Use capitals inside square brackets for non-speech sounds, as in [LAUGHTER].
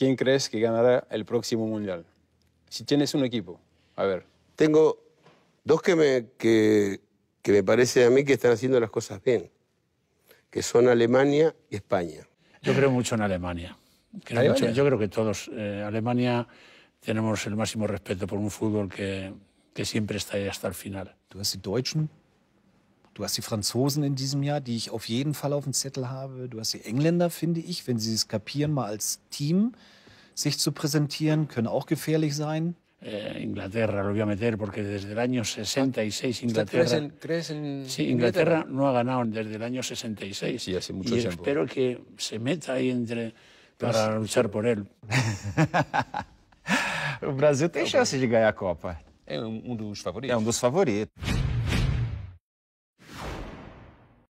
¿Quién crees que ganará el próximo mundial? Si tienes un equipo, a ver. Tengo dos que me, que, que me parece a mí que están haciendo las cosas bien, que son Alemania y España. Yo creo mucho en Alemania. yo creo que todos. Eh, Alemania tenemos el máximo respeto por un fútbol que, que siempre está ahí hasta el final. ¿Tú eres Deutschen? Du hast die Franzosen in diesem Jahr, die ich auf jeden Fall auf dem Zettel habe. Du hast die Engländer, finde ich, wenn sie es kapieren, mal als Team sich zu präsentieren, können auch gefährlich sein. Äh, Inglaterra lo voy a meter porque desde el año 66 Inglaterra crees en, crees en sí, Inglaterra, Inglaterra no ha ganado desde el año 66 sí, hace mucho y tiempo. espero que se meta ahí entre para luchar por él. [LAUGHS] o Brasil tem chance de ganhar a Copa. É um dos favoritos. É um dos favoritos.